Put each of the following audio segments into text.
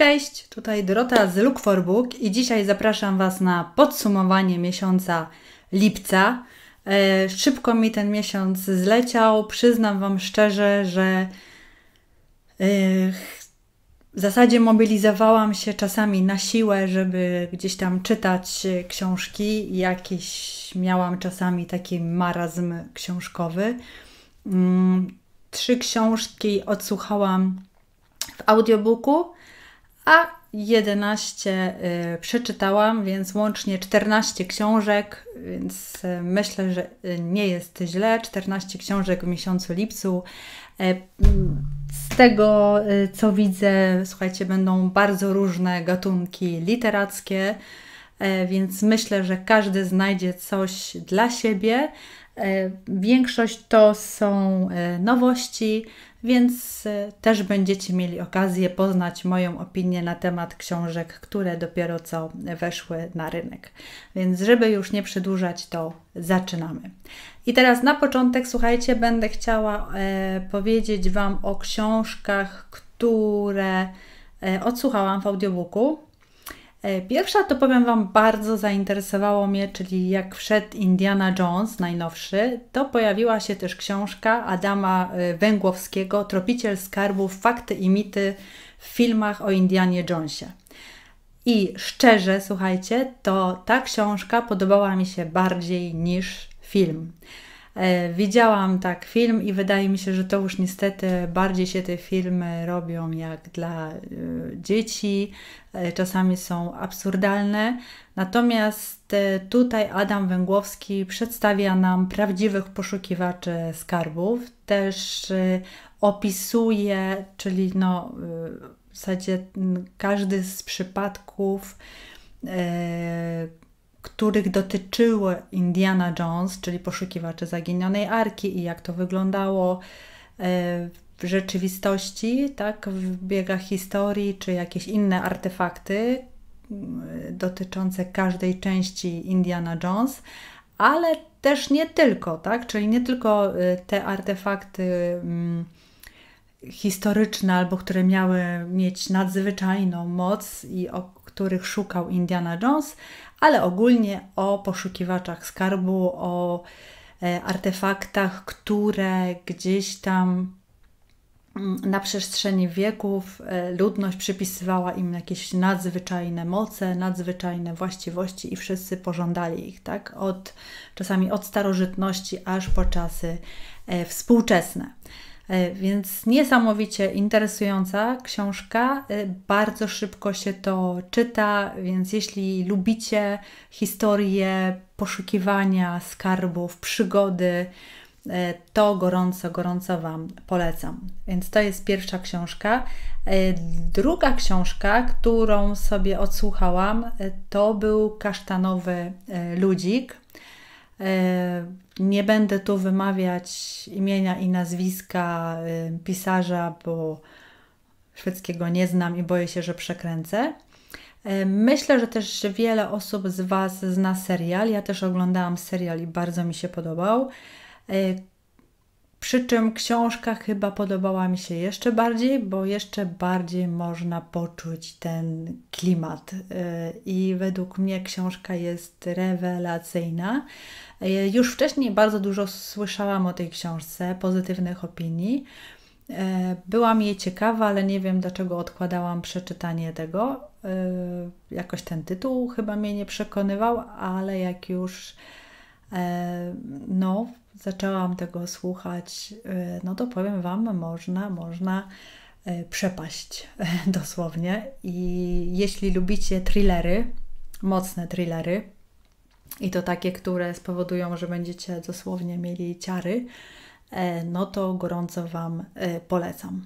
Cześć, tutaj Dorota z Look for Book i dzisiaj zapraszam Was na podsumowanie miesiąca lipca. E, szybko mi ten miesiąc zleciał. Przyznam Wam szczerze, że e, w zasadzie mobilizowałam się czasami na siłę, żeby gdzieś tam czytać e, książki. Jakiś miałam czasami taki marazm książkowy. Mm, trzy książki odsłuchałam w audiobooku a 11 y, przeczytałam, więc łącznie 14 książek, więc y, myślę, że y, nie jest źle. 14 książek w miesiącu lipcu. E, z tego co widzę, słuchajcie, będą bardzo różne gatunki literackie, e, więc myślę, że każdy znajdzie coś dla siebie. E, większość to są e, nowości, więc e, też będziecie mieli okazję poznać moją opinię na temat książek, które dopiero co weszły na rynek. Więc, żeby już nie przedłużać, to zaczynamy. I teraz na początek, słuchajcie, będę chciała powiedzieć Wam o książkach, które odsłuchałam w audiobooku E, pierwsza to powiem Wam bardzo zainteresowało mnie, czyli jak wszedł Indiana Jones najnowszy, to pojawiła się też książka Adama e, Węgłowskiego Tropiciel skarbów, fakty i mity w filmach o Indianie Jonesie. I szczerze, słuchajcie, to ta książka podobała mi się bardziej niż film. E, widziałam tak film i wydaje mi się, że to już niestety bardziej się te filmy robią jak dla e, dzieci. E, czasami są absurdalne. Natomiast tutaj Adam Węgłowski przedstawia nam prawdziwych poszukiwaczy skarbów. Też opisuje, czyli no, w zasadzie każdy z przypadków których dotyczyły Indiana Jones, czyli poszukiwacze zaginionej arki i jak to wyglądało e, w rzeczywistości, tak, w biegach historii, czy jakieś inne artefakty mm, dotyczące każdej części Indiana Jones, ale też nie tylko, tak, czyli nie tylko e, te artefakty mm, historyczne albo które miały mieć nadzwyczajną moc i o których szukał Indiana Jones, ale ogólnie o poszukiwaczach skarbu, o e, artefaktach, które gdzieś tam mm, na przestrzeni wieków e, ludność przypisywała im jakieś nadzwyczajne moce, nadzwyczajne właściwości i wszyscy pożądali ich, tak? Od, czasami od starożytności aż po czasy e, współczesne. E, więc niesamowicie interesująca książka. E, bardzo szybko się to czyta, więc jeśli lubicie historię poszukiwania skarbów, przygody, e, to gorąco, gorąco Wam polecam. Więc to jest pierwsza książka. Druga książka, którą sobie odsłuchałam, to był Kasztanowy Ludzik E, nie będę tu wymawiać imienia i nazwiska e, pisarza, bo szwedzkiego nie znam i boję się, że przekręcę. E, myślę, że też wiele osób z Was zna serial. Ja też oglądałam serial i bardzo mi się podobał. Przy czym książka chyba podobała mi się jeszcze bardziej, bo jeszcze bardziej można poczuć ten klimat. Y, I według mnie książka jest rewelacyjna. Y, już wcześniej bardzo dużo słyszałam o tej książce, pozytywnych opinii. Y, byłam jej ciekawa, ale nie wiem dlaczego odkładałam przeczytanie tego. Jakoś ten tytuł chyba mnie nie przekonywał, ale jak już E, no, zaczęłam tego słuchać, e, no to powiem Wam, można, można e, przepaść dosłownie. I jeśli lubicie thrillery, mocne thrillery, i to takie, które spowodują, że będziecie dosłownie mieli ciary, no to gorąco Wam polecam.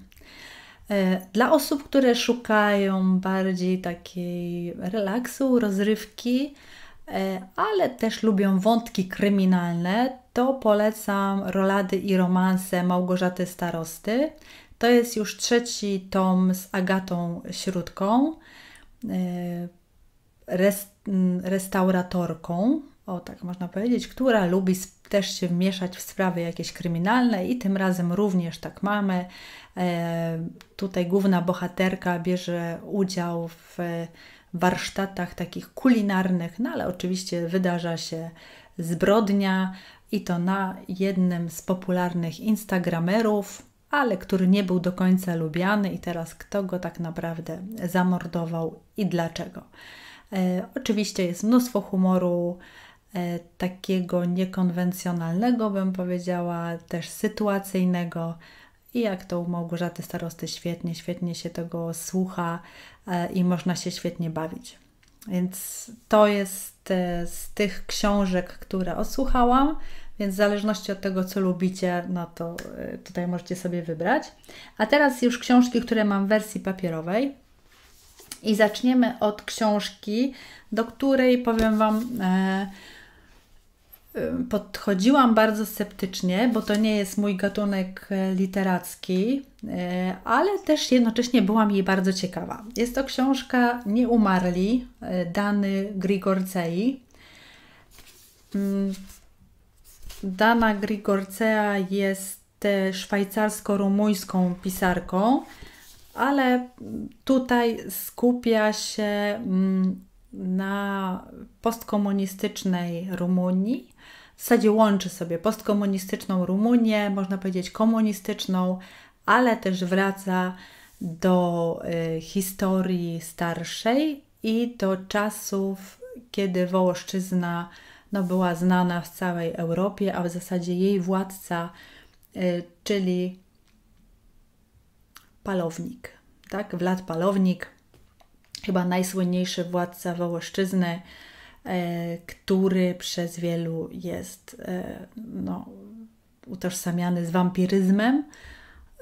Dla osób, które szukają bardziej takiej relaksu, rozrywki, E, ale też lubią wątki kryminalne, to polecam Rolady i romanse Małgorzaty Starosty. To jest już trzeci tom z Agatą Śródką, e, restauratorką, o tak można powiedzieć, która lubi też się wmieszać w sprawy jakieś kryminalne i tym razem również tak mamy. E, tutaj główna bohaterka bierze udział w warsztatach takich kulinarnych, no ale oczywiście wydarza się zbrodnia i to na jednym z popularnych Instagramerów, ale który nie był do końca lubiany i teraz kto go tak naprawdę zamordował i dlaczego. E, oczywiście jest mnóstwo humoru, e, takiego niekonwencjonalnego, bym powiedziała, też sytuacyjnego i jak to u Małgorzaty Starosty świetnie, świetnie się tego słucha e, i można się świetnie bawić. Więc to jest e, z tych książek, które odsłuchałam, więc w zależności od tego, co lubicie, no to e, tutaj możecie sobie wybrać. A teraz już książki, które mam w wersji papierowej. I zaczniemy od książki, do której powiem Wam. E, podchodziłam bardzo sceptycznie, bo to nie jest mój gatunek e, literacki, e, ale też jednocześnie byłam jej bardzo ciekawa. Jest to książka Nieumarli e, Dany Grigorcei. Dana Grigorcea jest szwajcarsko-rumuńską pisarką, ale mm, tutaj skupia się mm, na postkomunistycznej Rumunii w zasadzie łączy sobie postkomunistyczną Rumunię, można powiedzieć komunistyczną, ale też wraca do y, historii starszej i do czasów, kiedy Wołoszczyzna no, była znana w całej Europie, a w zasadzie jej władca, y, czyli palownik. Tak? Wlad Palownik, chyba najsłynniejszy władca Wołoszczyzny, E, który przez wielu jest e, no, utożsamiany z wampiryzmem,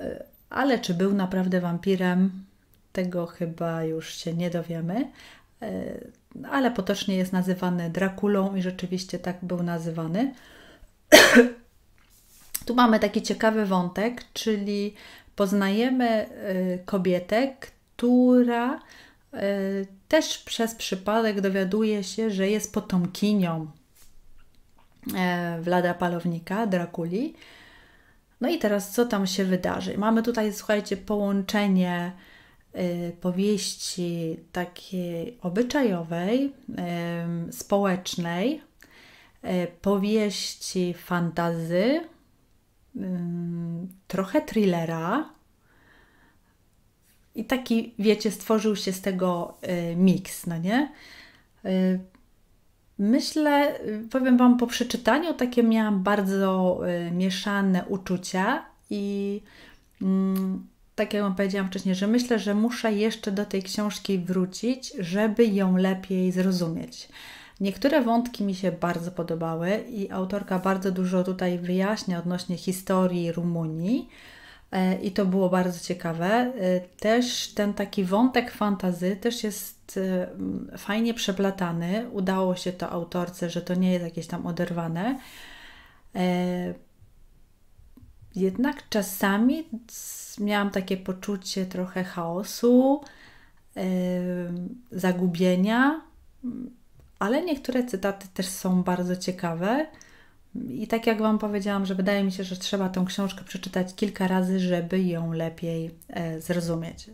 e, ale czy był naprawdę wampirem, tego chyba już się nie dowiemy. Ale potocznie jest nazywany Drakulą i rzeczywiście tak był nazywany. tu mamy taki ciekawy wątek, czyli poznajemy kobietę, która E, też przez przypadek dowiaduje się, że jest potomkinią e, Wlada Palownika, Drakuli. No i teraz co tam się wydarzy? Mamy tutaj, słuchajcie, połączenie e, powieści takiej obyczajowej, społecznej, powieści fantazy, mm, trochę thrillera, i taki, wiecie, stworzył się z tego y, miks, no nie? Y, myślę, y, powiem Wam, po przeczytaniu takie miałam bardzo y, mieszane uczucia i mm, tak jak Wam powiedziałam wcześniej, że myślę, że muszę jeszcze do tej książki wrócić, żeby ją lepiej zrozumieć. Niektóre wątki mi się bardzo podobały i autorka bardzo dużo tutaj wyjaśnia odnośnie historii Rumunii, E, i to było bardzo ciekawe. E, też ten taki wątek fantazy też jest e, fajnie przeplatany. Udało się to autorce, że to nie jest jakieś tam oderwane. Jednak czasami miałam takie poczucie trochę chaosu, zagubienia, ale niektóre cytaty też są bardzo ciekawe. I tak jak Wam powiedziałam, że wydaje mi się, że trzeba tę książkę przeczytać kilka razy, żeby ją lepiej e, zrozumieć.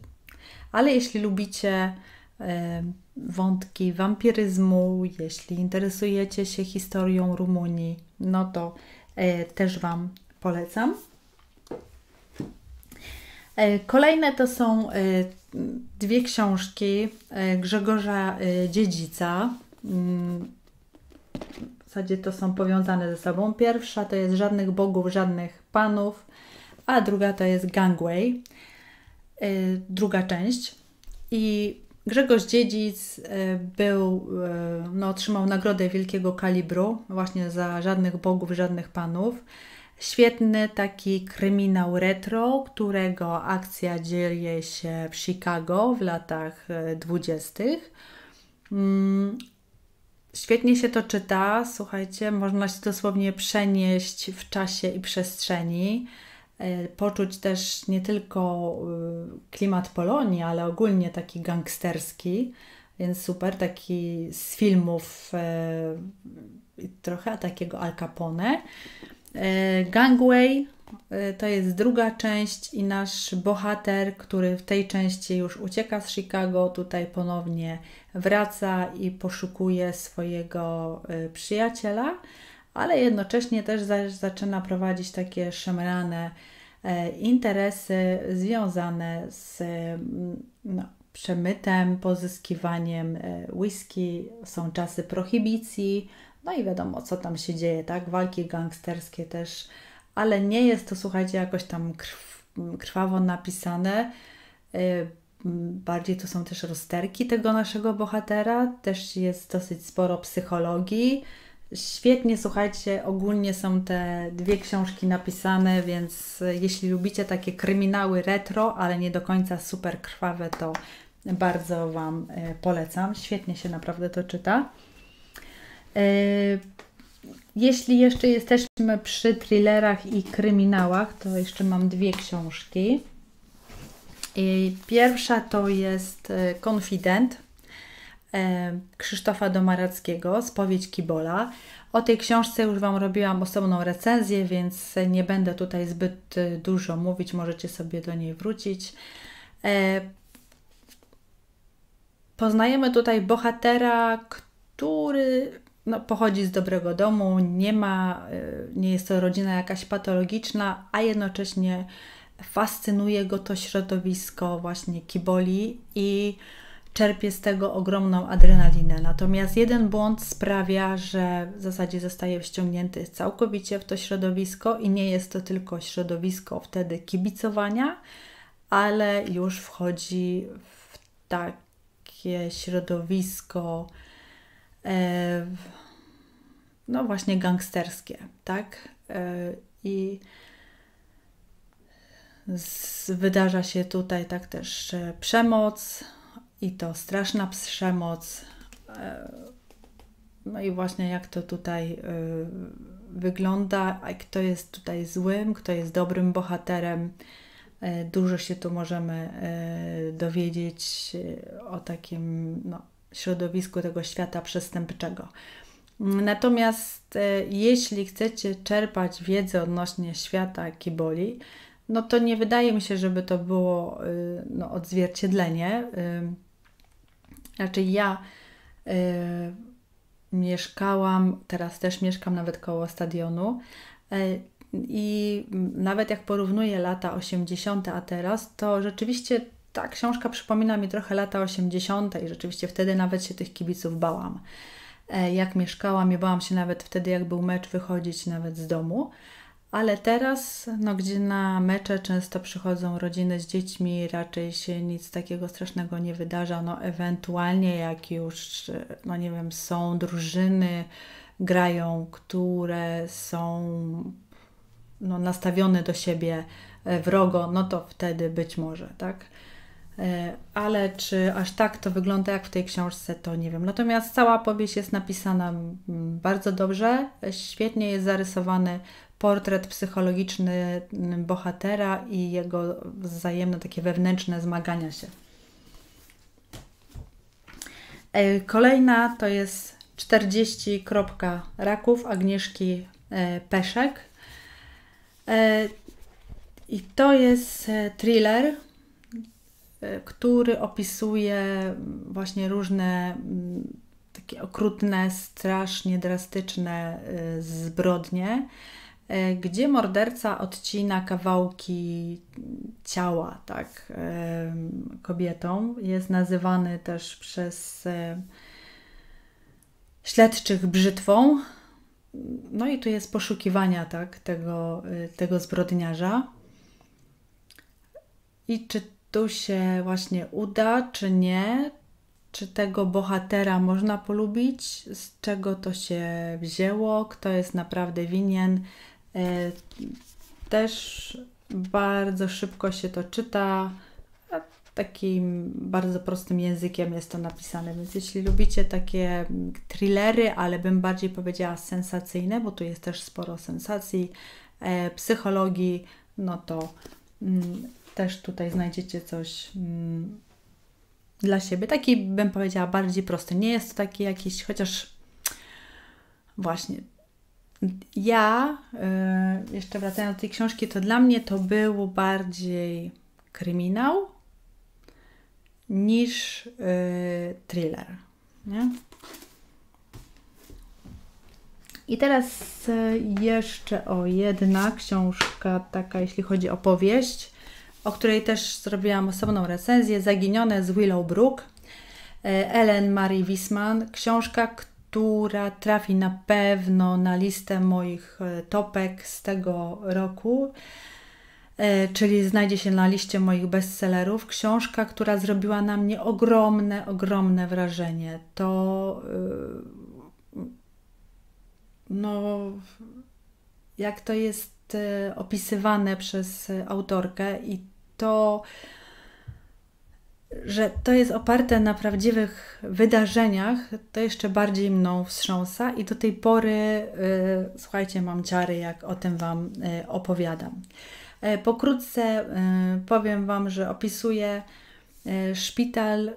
Ale jeśli lubicie e, wątki wampiryzmu, jeśli interesujecie się historią Rumunii, no to e, też Wam polecam. Kolejne to są dwie książki Grzegorza Dziedzica. Mm w zasadzie to są powiązane ze sobą. Pierwsza to jest żadnych bogów, żadnych panów, a druga to jest Gangway, yy, druga część. I Grzegorz Dziedzic y, był, y, no, otrzymał nagrodę wielkiego kalibru właśnie za żadnych bogów, żadnych panów. Świetny taki kryminał retro, którego akcja dzieje się w Chicago w latach y, dwudziestych. Mm, Świetnie się to czyta, słuchajcie, można się dosłownie przenieść w czasie i przestrzeni, e, poczuć też nie tylko e, klimat Polonii, ale ogólnie taki gangsterski, więc super, taki z filmów e, trochę takiego Al Capone. E, Gangway e, to jest druga część i nasz bohater, który w tej części już ucieka z Chicago, tutaj ponownie wraca i poszukuje swojego e, przyjaciela, ale jednocześnie też zaczyna prowadzić takie szemrane interesy związane z mm, no, przemytem, pozyskiwaniem whisky. Są czasy prohibicji, no i wiadomo, co tam się dzieje, tak? Walki gangsterskie też, ale nie jest to, słuchajcie, jakoś tam krw, krwawo napisane. Y, bardziej to są też rozterki tego naszego bohatera, też jest dosyć sporo psychologii. Świetnie, słuchajcie, ogólnie są te dwie książki napisane, więc jeśli lubicie takie kryminały retro, ale nie do końca super krwawe, to bardzo Wam y, polecam. Świetnie się naprawdę to czyta. E, jeśli jeszcze jesteśmy przy thrillerach i kryminałach, to jeszcze mam dwie książki. Pierwsza to jest e, Konfident e, Krzysztofa Domarackiego, Spowiedź Kibola. O tej książce już Wam robiłam osobną recenzję, więc nie będę tutaj zbyt dużo mówić, możecie sobie do niej wrócić. Poznajemy tutaj bohatera, który no, pochodzi z dobrego domu, nie ma, y, nie jest to rodzina jakaś patologiczna, a jednocześnie fascynuje go to środowisko właśnie kiboli i czerpie z tego ogromną adrenalinę. Natomiast jeden błąd sprawia, że w zasadzie zostaje wciągnięty całkowicie w to środowisko i nie jest to tylko środowisko wtedy kibicowania, ale już wchodzi w takie środowisko E, no właśnie gangsterskie, tak? E, I wydarza się tutaj tak też przemoc i to straszna przemoc. E, no i właśnie jak to tutaj wygląda, kto jest tutaj złym, kto jest dobrym bohaterem. Dużo się tu możemy dowiedzieć o takim no, środowisku tego świata przestępczego. Natomiast e, jeśli chcecie czerpać wiedzę odnośnie świata kiboli, no to nie wydaje mi się, żeby to było e, no, odzwierciedlenie. E, raczej ja y, mieszkałam, teraz też mieszkam nawet koło stadionu. Y, I nawet jak porównuję lata 80. a teraz, to rzeczywiście ta książka przypomina mi trochę lata 80. Rzeczywiście wtedy nawet się tych kibiców bałam. E, jak mieszkałam, nie bałam się nawet wtedy, jak był mecz, wychodzić nawet z domu. Ale teraz, no, gdzie na mecze często przychodzą rodziny z dziećmi, raczej się nic takiego strasznego nie wydarza. No, ewentualnie jak już, no nie wiem, są drużyny, grają, które są no, nastawione do siebie e, wrogo, no to wtedy być może, tak? E, ale czy aż tak to wygląda jak w tej książce, to nie wiem. Natomiast cała powieść jest napisana mm, bardzo dobrze, świetnie jest zarysowany portret psychologiczny mm, bohatera i jego wzajemne takie wewnętrzne zmagania się. E, kolejna to jest 40. Raków Agnieszki e, Peszek. I to jest thriller, Y, który opisuje właśnie różne mm, takie okrutne, strasznie drastyczne y, zbrodnie, y, gdzie morderca odcina kawałki ciała tak, kobietom. Jest nazywany też przez śledczych brzytwą. No i tu jest poszukiwania tak, tego, tego zbrodniarza. I czy tu się właśnie uda, czy nie, czy tego bohatera można polubić, z czego to się wzięło, kto jest naprawdę winien. E, też bardzo szybko się to czyta. Takim bardzo prostym językiem jest to napisane, więc jeśli lubicie takie thrillery, ale bym bardziej powiedziała sensacyjne, bo tu jest też sporo sensacji, e, psychologii, no to mm, też tutaj znajdziecie coś mm, dla siebie. Taki bym powiedziała bardziej prosty. Nie jest to taki jakiś, chociaż właśnie. Ja, y, jeszcze wracając do tej książki, to dla mnie to było bardziej kryminał niż y, thriller. Nie? I teraz y, jeszcze o jedna książka, taka jeśli chodzi o powieść o której też zrobiłam osobną recenzję, Zaginione z Willowbrook, e, Ellen Marie Wisman, książka, która trafi na pewno na listę moich e, topek z tego roku, e, czyli znajdzie się na liście moich bestsellerów. Książka, która zrobiła na mnie ogromne, ogromne wrażenie. To no, jak to jest opisywane przez autorkę i to, że to jest oparte na prawdziwych wydarzeniach, to jeszcze bardziej mną wstrząsa i do tej pory, y, słuchajcie, mam ciary, jak o tym Wam y, opowiadam. E, y, pokrótce powiem Wam, że opisuję y, szpital, y,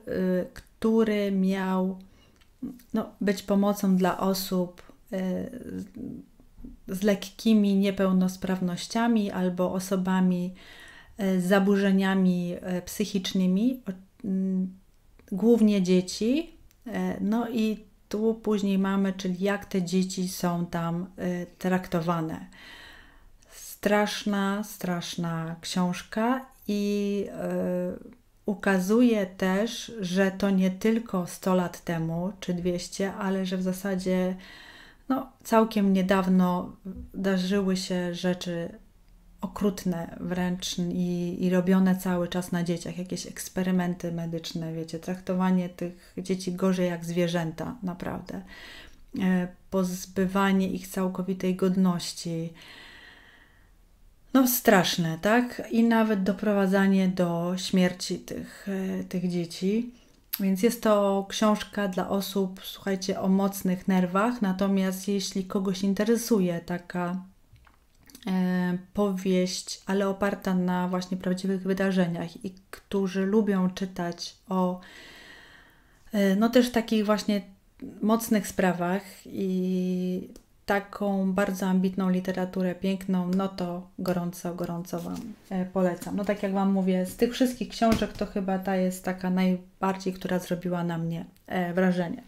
który miał no, być pomocą dla osób y, z lekkimi niepełnosprawnościami albo osobami E, z zaburzeniami e, psychicznymi, głównie dzieci. E, no i tu później mamy, czyli jak te dzieci są tam traktowane. Straszna, straszna książka i ukazuje też, że to nie tylko 100 lat temu czy 200, ale że w zasadzie no, całkiem niedawno darzyły się rzeczy okrutne wręcz i, i robione cały czas na dzieciach, jakieś eksperymenty medyczne, wiecie, traktowanie tych dzieci gorzej jak zwierzęta, naprawdę. E, pozbywanie ich całkowitej godności. No, straszne, tak? I nawet doprowadzanie do śmierci tych, e, tych dzieci. Więc jest to książka dla osób, słuchajcie, o mocnych nerwach. Natomiast jeśli kogoś interesuje taka E, powieść, ale oparta na właśnie prawdziwych wydarzeniach i którzy lubią czytać o e, no też takich właśnie mocnych sprawach i taką bardzo ambitną literaturę piękną, no to gorąco, gorąco Wam e, polecam. No tak jak Wam mówię, z tych wszystkich książek to chyba ta jest taka najbardziej, która zrobiła na mnie wrażenie.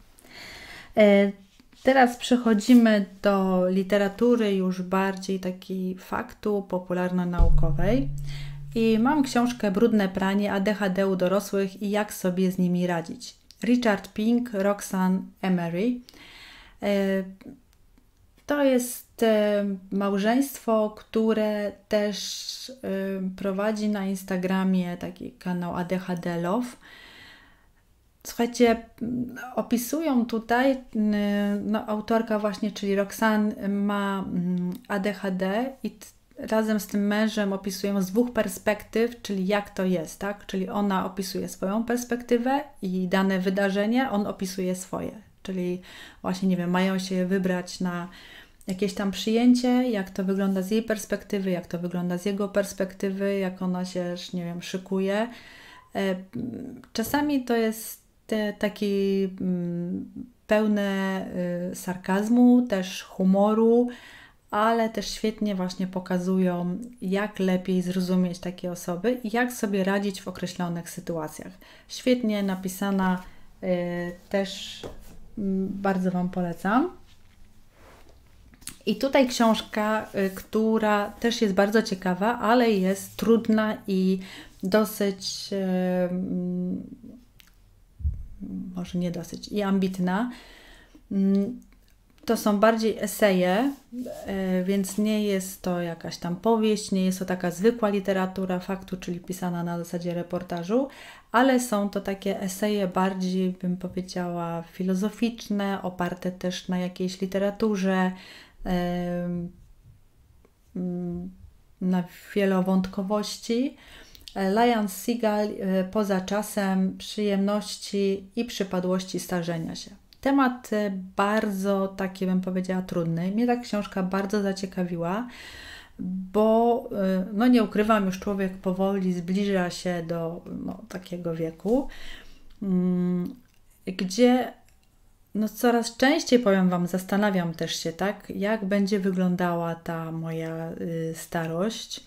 Teraz przechodzimy do literatury już bardziej takiej faktu popularno-naukowej. I mam książkę Brudne pranie ADHD u dorosłych i jak sobie z nimi radzić. Richard Pink, Roxanne Emery. E, to jest e, małżeństwo, które też e, prowadzi na Instagramie taki kanał ADHD Love Słuchajcie, mm, opisują tutaj mm, no, autorka właśnie, czyli Roxanne mm, ma ADHD i razem z tym mężem opisują z dwóch perspektyw, czyli jak to jest, tak? Czyli ona opisuje swoją perspektywę i dane wydarzenie, on opisuje swoje. Czyli właśnie, nie wiem, mają się wybrać na jakieś tam przyjęcie, jak to wygląda z jej perspektywy, jak to wygląda z jego perspektywy, jak ona się, nie wiem, szykuje. E, czasami to jest te, taki mm, pełne y, sarkazmu, też humoru, ale też świetnie właśnie pokazują, jak lepiej zrozumieć takie osoby i jak sobie radzić w określonych sytuacjach. Świetnie napisana, y, też mm, bardzo Wam polecam. I tutaj książka, y, która też jest bardzo ciekawa, ale jest trudna i dosyć mm, może nie dosyć, i ambitna. Mm, to są bardziej eseje, e, więc nie jest to jakaś tam powieść, nie jest to taka zwykła literatura faktu, czyli pisana na zasadzie reportażu, ale są to takie eseje bardziej, bym powiedziała, filozoficzne, oparte też na jakiejś literaturze, e, mm, na wielowątkowości. Lion Seagull y, poza czasem przyjemności i przypadłości starzenia się. Temat y, bardzo taki, bym powiedziała, trudny. Mnie ta książka bardzo zaciekawiła, bo y, no nie ukrywam, już człowiek powoli zbliża się do no, takiego wieku, mm, gdzie no coraz częściej, powiem Wam, zastanawiam też się, tak, jak będzie wyglądała ta moja starość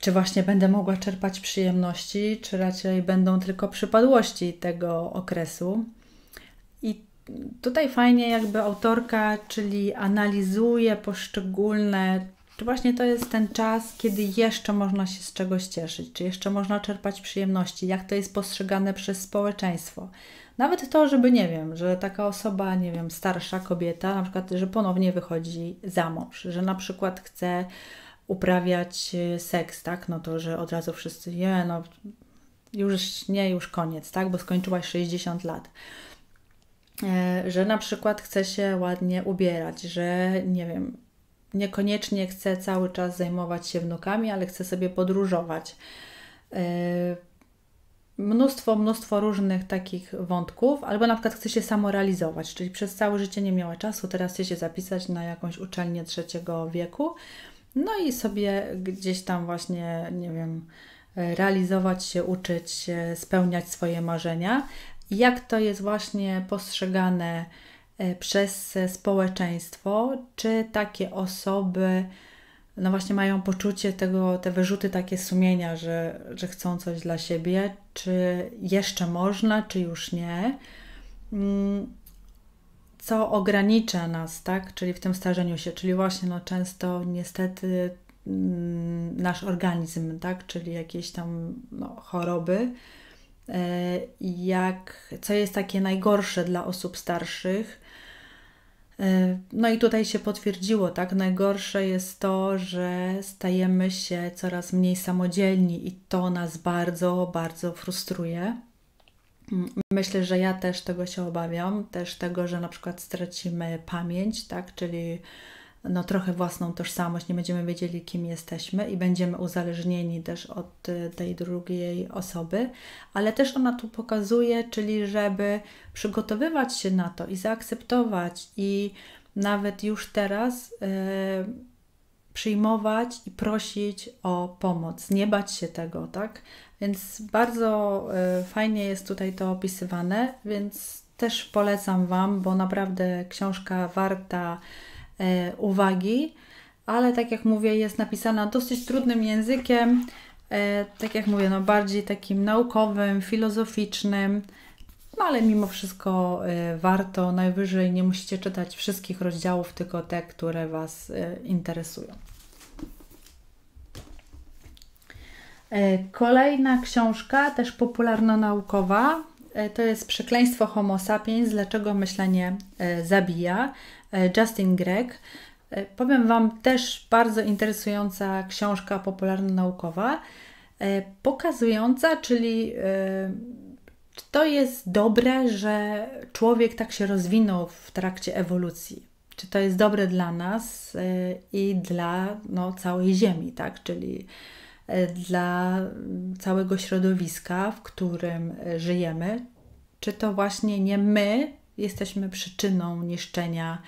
czy właśnie będę mogła czerpać przyjemności, czy raczej będą tylko przypadłości tego okresu. I tutaj fajnie jakby autorka, czyli analizuje poszczególne, czy właśnie to jest ten czas, kiedy jeszcze można się z czegoś cieszyć, czy jeszcze można czerpać przyjemności, jak to jest postrzegane przez społeczeństwo. Nawet to, żeby nie wiem, że taka osoba, nie wiem, starsza kobieta, na przykład, że ponownie wychodzi za mąż, że na przykład chce uprawiać y, seks, tak? No to, że od razu wszyscy, je, no już nie, już koniec, tak? Bo skończyłaś 60 lat. E, że na przykład chce się ładnie ubierać, że nie wiem, niekoniecznie chce cały czas zajmować się wnukami, ale chce sobie podróżować. E, mnóstwo, mnóstwo różnych takich wątków, albo na przykład chce się samorealizować, czyli przez całe życie nie miała czasu, teraz chce się zapisać na jakąś uczelnię trzeciego wieku, no i sobie gdzieś tam właśnie, nie wiem, e, realizować się, uczyć się, spełniać swoje marzenia. Jak to jest właśnie postrzegane e, przez społeczeństwo? Czy takie osoby, no właśnie, mają poczucie tego, te wyrzuty takie sumienia, że, że chcą coś dla siebie? Czy jeszcze można, czy już nie? Mm, co ogranicza nas, tak? Czyli w tym starzeniu się, czyli właśnie no, często niestety mm, nasz organizm, tak? Czyli jakieś tam no, choroby. E, jak, co jest takie najgorsze dla osób starszych, e, no i tutaj się potwierdziło, tak? Najgorsze jest to, że stajemy się coraz mniej samodzielni i to nas bardzo, bardzo frustruje. Mm, myślę, że ja też tego się obawiam, też tego, że na przykład stracimy pamięć, tak, czyli no, trochę własną tożsamość, nie będziemy wiedzieli, kim jesteśmy i będziemy uzależnieni też od y, tej drugiej osoby, ale też ona tu pokazuje, czyli żeby przygotowywać się na to i zaakceptować i nawet już teraz yy, przyjmować i prosić o pomoc, nie bać się tego, tak? Więc bardzo e, fajnie jest tutaj to opisywane, więc też polecam Wam, bo naprawdę książka warta e, uwagi, ale tak jak mówię, jest napisana dosyć trudnym językiem, e, tak jak mówię, no bardziej takim naukowym, filozoficznym, no ale mimo wszystko warto. Najwyżej nie musicie czytać wszystkich rozdziałów, tylko te, które Was interesują. E, kolejna książka, też popularno-naukowa, e, to jest Przekleństwo Homo sapiens, dlaczego myślenie e, zabija, Justin Gregg. Powiem Wam, też bardzo interesująca książka popularno-naukowa, pokazująca, czyli czy to jest dobre, że człowiek tak się rozwinął w trakcie ewolucji. Czy to jest dobre dla nas i dla no, całej Ziemi, tak? Czyli E, dla całego środowiska, w którym e, żyjemy, czy to właśnie nie my jesteśmy przyczyną niszczenia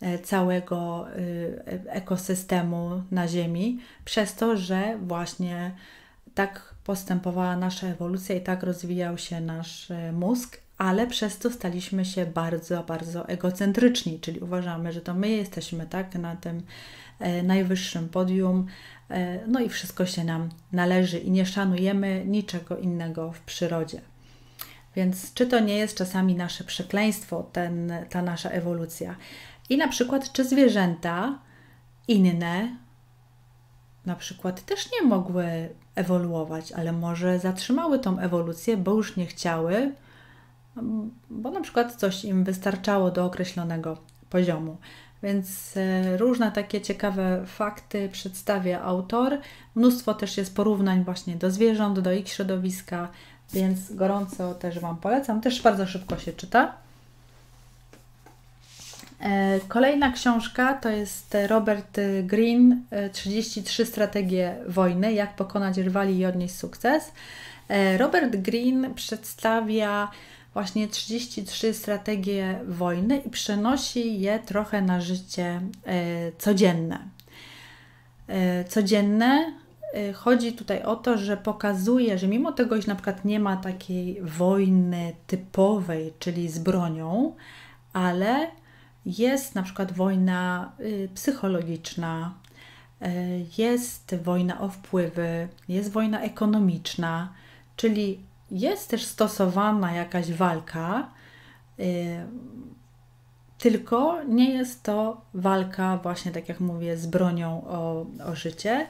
e, całego ekosystemu na Ziemi, przez to, że właśnie tak postępowała nasza ewolucja i tak rozwijał się nasz mózg, ale przez to staliśmy się bardzo, bardzo egocentryczni, czyli uważamy, że to my jesteśmy tak na tym E, najwyższym podium. E, no i wszystko się nam należy i nie szanujemy niczego innego w przyrodzie. Więc czy to nie jest czasami nasze przekleństwo, ten, ta nasza ewolucja? I na przykład, czy zwierzęta inne, na przykład też nie mogły ewoluować, ale może zatrzymały tą ewolucję, bo już nie chciały, bo na przykład coś im wystarczało do określonego poziomu. Więc e, różne takie ciekawe fakty przedstawia autor. Mnóstwo też jest porównań właśnie do zwierząt, do ich środowiska, więc gorąco też Wam polecam. Też bardzo szybko się czyta. E, kolejna książka to jest Robert Green 33 e, strategie wojny jak pokonać rywali i odnieść sukces. Robert Green przedstawia właśnie 33 strategie wojny i przenosi je trochę na życie e, codzienne. E, codzienne e, chodzi tutaj o to, że pokazuje, że mimo tego, że na przykład nie ma takiej wojny typowej, czyli z bronią, ale jest na przykład wojna psychologiczna, jest wojna o wpływy, jest wojna ekonomiczna, czyli jest też stosowana jakaś walka, y, tylko nie jest to walka, właśnie tak jak mówię, z bronią o, o życie.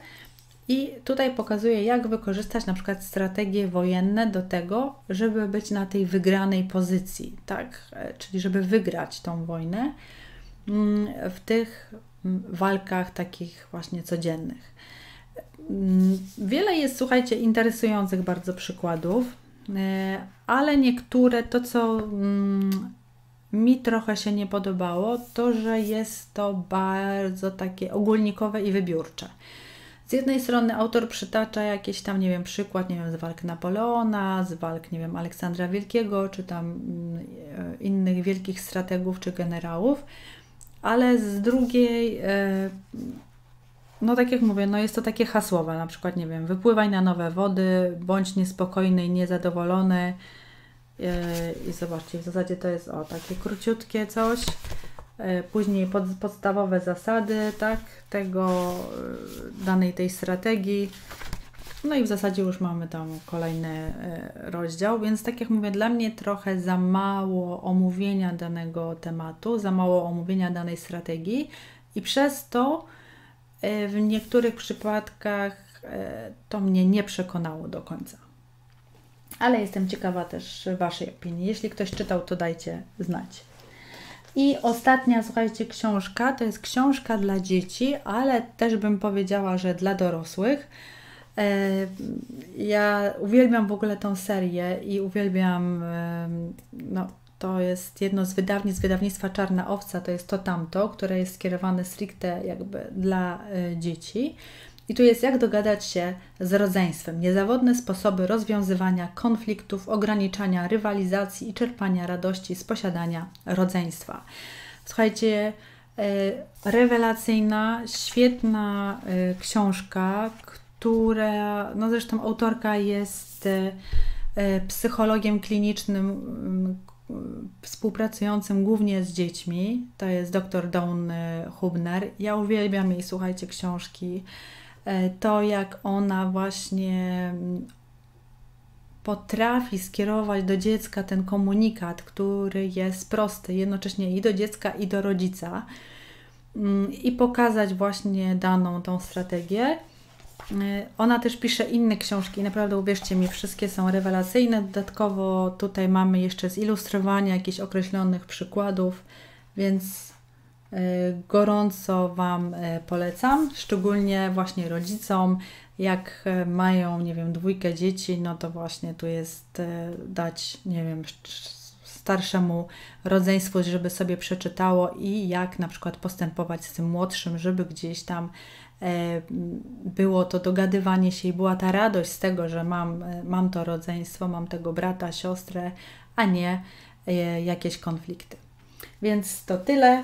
I tutaj pokazuję, jak wykorzystać na przykład strategie wojenne do tego, żeby być na tej wygranej pozycji, tak? E, czyli żeby wygrać tą wojnę mm, w tych mm, walkach takich właśnie codziennych. Mm, wiele jest, słuchajcie, interesujących bardzo przykładów. E, ale niektóre to, co mm, mi trochę się nie podobało, to że jest to bardzo takie ogólnikowe i wybiórcze. Z jednej strony autor przytacza jakiś tam, nie wiem, przykład, nie wiem, z walk Napoleona, z walk, nie wiem, Aleksandra Wielkiego, czy tam mm, e, innych wielkich strategów czy generałów, ale z drugiej e, no tak jak mówię, no jest to takie hasłowe, na przykład, nie wiem, wypływaj na nowe wody, bądź niespokojny i niezadowolony. Yy, I zobaczcie, w zasadzie to jest o takie króciutkie coś. Yy, później pod, podstawowe zasady, tak, tego, yy, danej tej strategii. No i w zasadzie już mamy tam kolejny rozdział, więc tak jak mówię, dla mnie trochę za mało omówienia danego tematu, za mało omówienia danej strategii i przez to E, w niektórych przypadkach e, to mnie nie przekonało do końca. Ale jestem ciekawa też Waszej opinii. Jeśli ktoś czytał, to dajcie znać. I ostatnia, słuchajcie, książka to jest książka dla dzieci, ale też bym powiedziała, że dla dorosłych. E, ja uwielbiam w ogóle tą serię i uwielbiam no, to jest jedno z wydawnictw wydawnictwa Czarna Owca, to jest to tamto, które jest skierowane stricte jakby dla y, dzieci. I tu jest jak dogadać się z rodzeństwem. Niezawodne sposoby rozwiązywania konfliktów, ograniczania rywalizacji i czerpania radości z posiadania rodzeństwa. Słuchajcie, y, rewelacyjna, świetna y, książka, która, no zresztą autorka jest psychologiem klinicznym, mm, współpracującym głównie z dziećmi. To jest dr Dawn Hubner. Ja uwielbiam jej, słuchajcie, książki. E, to, jak ona właśnie mm, potrafi skierować do dziecka ten komunikat, który jest prosty jednocześnie i do dziecka, i do rodzica, mm, i pokazać właśnie daną tą strategię. Y, ona też pisze inne książki, naprawdę uwierzcie mi, wszystkie są rewelacyjne. Dodatkowo tutaj mamy jeszcze zilustrowania jakichś określonych przykładów, więc y, gorąco Wam y, polecam, szczególnie właśnie rodzicom. Jak mają, nie wiem, dwójkę dzieci, no to właśnie tu jest dać, nie wiem, starszemu rodzeństwu, żeby sobie przeczytało i jak na przykład postępować z tym młodszym, żeby gdzieś tam E, było to dogadywanie się i była ta radość z tego, że mam, e, mam to rodzeństwo, mam tego brata, siostrę, a nie e, jakieś konflikty. Więc to tyle.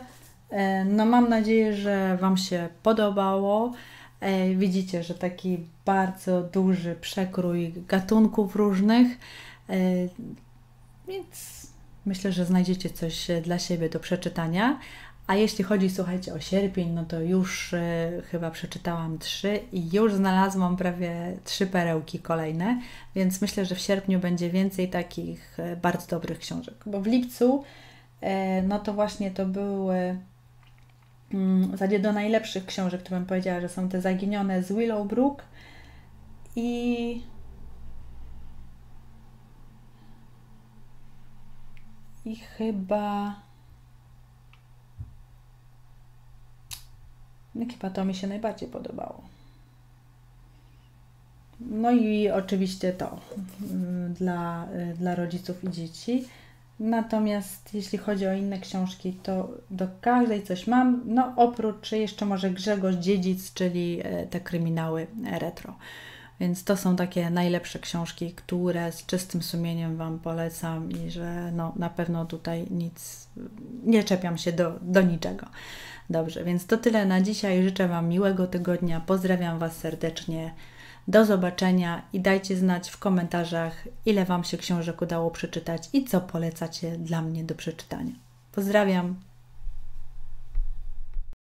No, mam nadzieję, że Wam się podobało. Widzicie, że taki bardzo duży przekrój gatunków różnych, więc myślę, że znajdziecie coś dla siebie do przeczytania. A jeśli chodzi, słuchajcie, o sierpień, no to już y, chyba przeczytałam trzy i już znalazłam prawie trzy perełki kolejne, więc myślę, że w sierpniu będzie więcej takich y, bardzo dobrych książek. Bo w lipcu, y, no to właśnie to były mm, w zasadzie do najlepszych książek, które bym powiedziała, że są te zaginione z Willowbrook i i chyba Chyba to mi się najbardziej podobało. No i oczywiście to mm, dla, y, dla rodziców i dzieci. Natomiast jeśli chodzi o inne książki, to do każdej coś mam, no oprócz jeszcze może Grzegorz Dziedzic, czyli e, te kryminały e, retro. Więc to są takie najlepsze książki, które z czystym sumieniem Wam polecam i że no, na pewno tutaj nic, y, nie czepiam się do, do niczego. Dobrze, więc to tyle na dzisiaj. Życzę Wam miłego tygodnia. Pozdrawiam Was serdecznie. Do zobaczenia i dajcie znać w komentarzach, ile Wam się książek udało przeczytać i co polecacie dla mnie do przeczytania. Pozdrawiam.